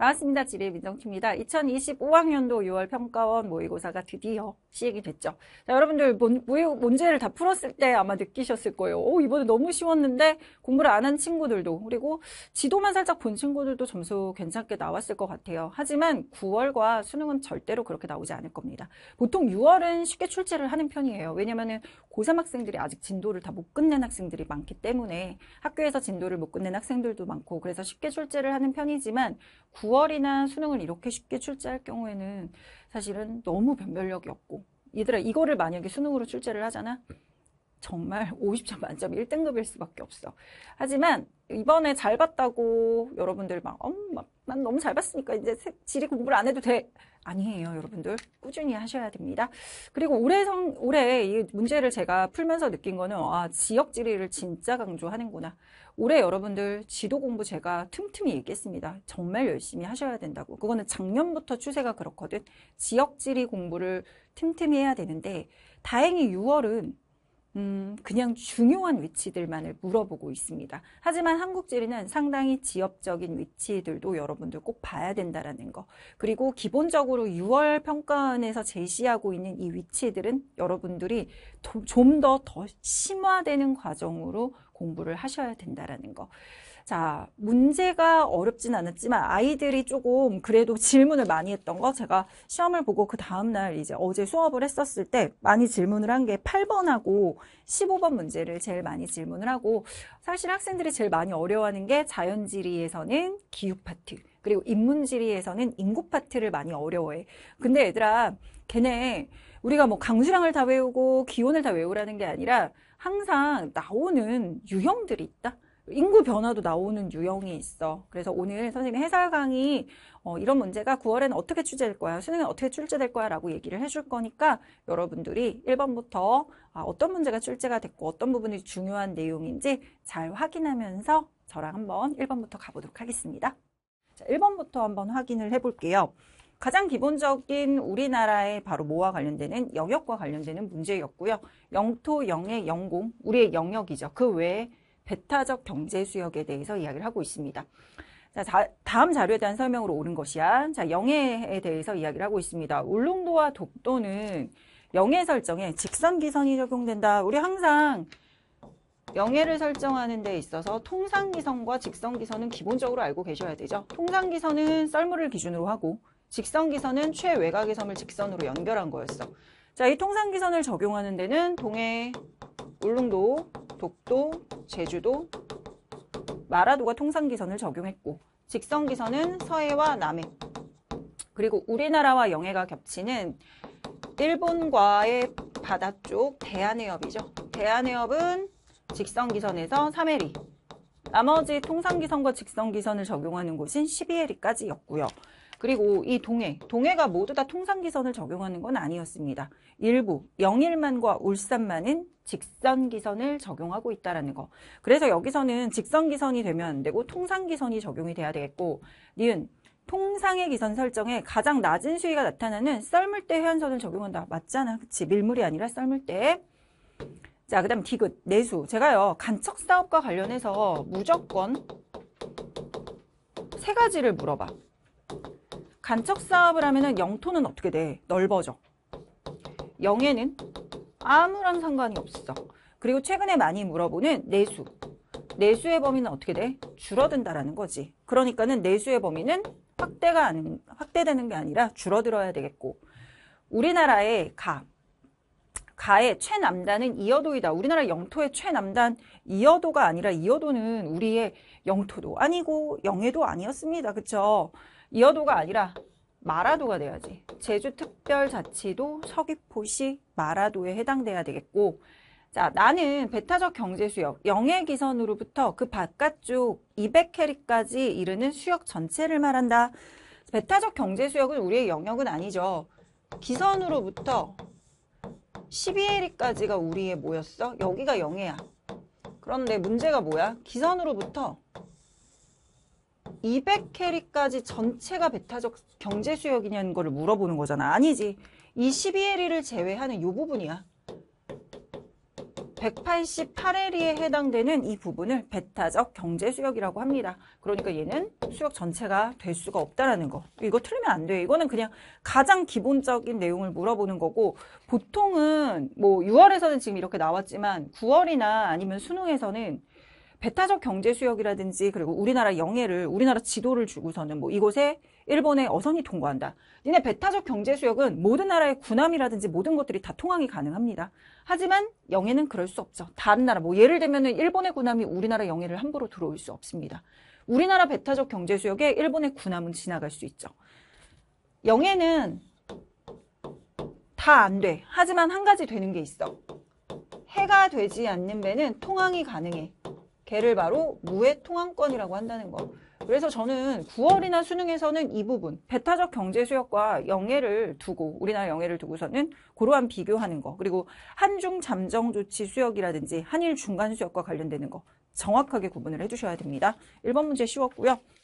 반갑습니다. 지리민정팀입니다. 2025학년도 6월 평가원 모의고사가 드디어 시행이 됐죠. 자, 여러분들 문, 문제를 다 풀었을 때 아마 느끼셨을 거예요. 오, 이번에 너무 쉬웠는데 공부를 안 한 친구들도 그리고 지도만 살짝 본 친구들도 점수 괜찮게 나왔을 것 같아요. 하지만 9월과 수능은 절대로 그렇게 나오지 않을 겁니다. 보통 6월은 쉽게 출제를 하는 편이에요. 왜냐면은 고3 학생들이 아직 진도를 다 못 끝낸 학생들이 많기 때문에 학교에서 진도를 못 끝낸 학생들도 많고 그래서 쉽게 출제를 하는 편이지만 9월이나 수능을 이렇게 쉽게 출제할 경우에는 사실은 너무 변별력이 없고 얘들아 이거를 만약에 수능으로 출제를 하잖아 정말 50점 만점 1등급일 수밖에 없어 하지만 이번에 잘 봤다고 여러분들 막, 음, 막난 너무 잘 봤으니까 이제 지리 공부를 안 해도 돼. 아니에요, 여러분들. 꾸준히 하셔야 됩니다. 그리고 올해 성, 올해 이 문제를 제가 풀면서 느낀 거는, 아, 지역 지리를 진짜 강조하는구나. 올해 여러분들 지도 공부 제가 틈틈이 읽겠습니다 정말 열심히 하셔야 된다고. 그거는 작년부터 추세가 그렇거든. 지역 지리 공부를 틈틈이 해야 되는데, 다행히 6월은 음, 그냥 중요한 위치들만을 물어보고 있습니다. 하지만 한국 지리는 상당히 지역적인 위치들도 여러분들 꼭 봐야 된다라는 거. 그리고 기본적으로 6월 평가원에서 제시하고 있는 이 위치들은 여러분들이 좀 더더 더 심화되는 과정으로 공부를 하셔야 된다라는 거. 자, 문제가 어렵진 않았지만 아이들이 조금 그래도 질문을 많이 했던 거 제가 시험을 보고 그 다음날 이제 어제 수업을 했었을 때 많이 질문을 한 게 8번하고 15번 문제를 제일 많이 질문을 하고 사실 학생들이 제일 많이 어려워하는 게 자연지리에서는 기후 파트 그리고 인문지리에서는 인구 파트를 많이 어려워해. 근데 얘들아 걔네 우리가 뭐 강수량을 다 외우고 기온을 다 외우라는 게 아니라 항상 나오는 유형들이 있다. 인구 변화도 나오는 유형이 있어. 그래서 오늘 선생님 해설 강의 어, 이런 문제가 9월에는 어떻게 출제될 거야? 수능은 어떻게 출제될 거야? 라고 얘기를 해줄 거니까 여러분들이 1번부터 아, 어떤 문제가 출제가 됐고 어떤 부분이 중요한 내용인지 잘 확인하면서 저랑 한번 1번부터 가보도록 하겠습니다. 자, 1번부터 한번 확인을 해볼게요. 가장 기본적인 우리나라의 바로 뭐와 관련되는 영역과 관련되는 문제였고요. 영토, 영해, 영공, 우리의 영역이죠. 그 외에 배타적 경제 수역에 대해서 이야기를 하고 있습니다. 자, 다음 자료에 대한 설명으로 오른 것이야. 자, 영해에 대해서 이야기를 하고 있습니다. 울릉도와 독도는 영해 설정에 직선기선이 적용된다. 우리 항상 영해를 설정하는 데 있어서 통상기선과 직선기선은 기본적으로 알고 계셔야 되죠. 통상기선은 썰물을 기준으로 하고 직선기선은 최외곽의 섬을 직선으로 연결한 거였어. 자, 이 통상기선을 적용하는 데는 동해, 울릉도, 독도, 제주도, 마라도가 통상기선을 적용했고 직선기선은 서해와 남해 그리고 우리나라와 영해가 겹치는 일본과의 바다 쪽 대한해협이죠. 대한해협은 직선기선에서 3해리 나머지 통상기선과 직선기선을 적용하는 곳인 12해리까지였고요. 그리고 이 동해, 동해가 모두 다 통상기선을 적용하는 건 아니었습니다. 일부, 영일만과 울산만은 직선기선을 적용하고 있다는 거. 그래서 여기서는 직선기선이 되면 안 되고 통상기선이 적용이 돼야 되겠고, 니은, 통상의 기선 설정에 가장 낮은 수위가 나타나는 썰물 때 회원선을 적용한다. 맞잖아. 그치. 밀물이 아니라 썰물 때. 자, 그 다음 디귿, 내수. 제가요, 간척 사업과 관련해서 무조건 세 가지를 물어봐. 간척 사업을 하면은 영토는 어떻게 돼? 넓어져. 영에는 아무런 상관이 없어. 그리고 최근에 많이 물어보는 내수. 내수의 범위는 어떻게 돼? 줄어든다라는 거지. 그러니까는 내수의 범위는 확대가 아닌, 확대되는 게 아니라 줄어들어야 되겠고. 우리나라의 가. 가의 최남단은 이어도이다 우리나라 영토의 최남단 이어도가 아니라 이어도는 우리의 영토도 아니고 영해도 아니었습니다. 그쵸? 이어도가 아니라 마라도가 돼야지. 제주특별자치도 서귀포시 마라도에 해당돼야 되겠고 자 나는 배타적 경제수역 영해기선으로부터 그 바깥쪽 200캐리까지 이르는 수역 전체를 말한다. 배타적 경제수역은 우리의 영역은 아니죠. 기선으로부터 12해리까지가 우리의 뭐였어? 여기가 영해야. 그런데 문제가 뭐야? 기선으로부터 200캐리까지 전체가 배타적 경제 수역이냐는 거를 물어보는 거잖아. 아니지. 이1 2 l 리를 제외하는 이 부분이야. 1 8 8 l 리에 해당되는 이 부분을 배타적 경제 수역이라고 합니다. 그러니까 얘는 수역 전체가 될 수가 없다라는 거. 이거 틀리면 안돼 이거는 그냥 가장 기본적인 내용을 물어보는 거고 보통은 뭐 6월에서는 지금 이렇게 나왔지만 9월이나 아니면 수능에서는 배타적 경제 수역이라든지 그리고 우리나라 영해를 우리나라 지도를 주고서는 뭐 이곳에 일본의 어선이 통과한다. 니네 배타적 경제 수역은 모든 나라의 군함이라든지 모든 것들이 다 통항이 가능합니다. 하지만 영해는 그럴 수 없죠. 다른 나라 뭐 예를 들면은 일본의 군함이 우리나라 영해를 함부로 들어올 수 없습니다. 우리나라 배타적 경제 수역에 일본의 군함은 지나갈 수 있죠. 영해는 다 안 돼. 하지만 한 가지 되는 게 있어. 해가 되지 않는 배는 통항이 가능해. 걔를 바로 무해 통항권이라고 한다는 거. 그래서 저는 9월이나 수능에서는 이 부분 배타적 경제 수역과 영해를 두고 우리나라 영해를 두고서는 고러한 비교하는 거 그리고 한중 잠정 조치 수역이라든지 한일 중간 수역과 관련되는 거 정확하게 구분을 해주셔야 됩니다. 1번 문제 쉬웠고요.